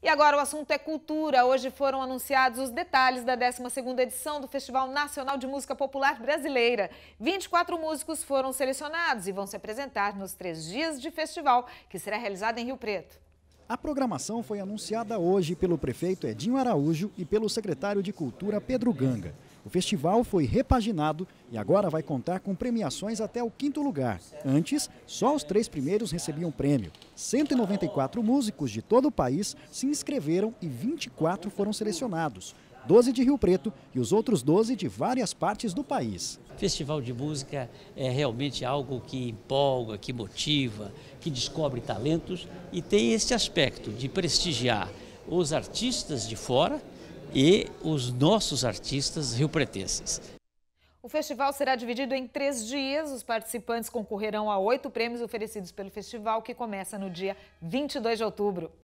E agora o assunto é cultura. Hoje foram anunciados os detalhes da 12ª edição do Festival Nacional de Música Popular Brasileira. 24 músicos foram selecionados e vão se apresentar nos três dias de festival, que será realizado em Rio Preto. A programação foi anunciada hoje pelo prefeito Edinho Araújo e pelo secretário de Cultura Pedro Ganga. O festival foi repaginado e agora vai contar com premiações até o quinto lugar. Antes, só os três primeiros recebiam prêmio. 194 músicos de todo o país se inscreveram e 24 foram selecionados. 12 de Rio Preto e os outros 12 de várias partes do país. Festival de música é realmente algo que empolga, que motiva, que descobre talentos e tem esse aspecto de prestigiar os artistas de fora e os nossos artistas riopretenses. O festival será dividido em três dias. Os participantes concorrerão a oito prêmios oferecidos pelo festival, que começa no dia 22 de outubro.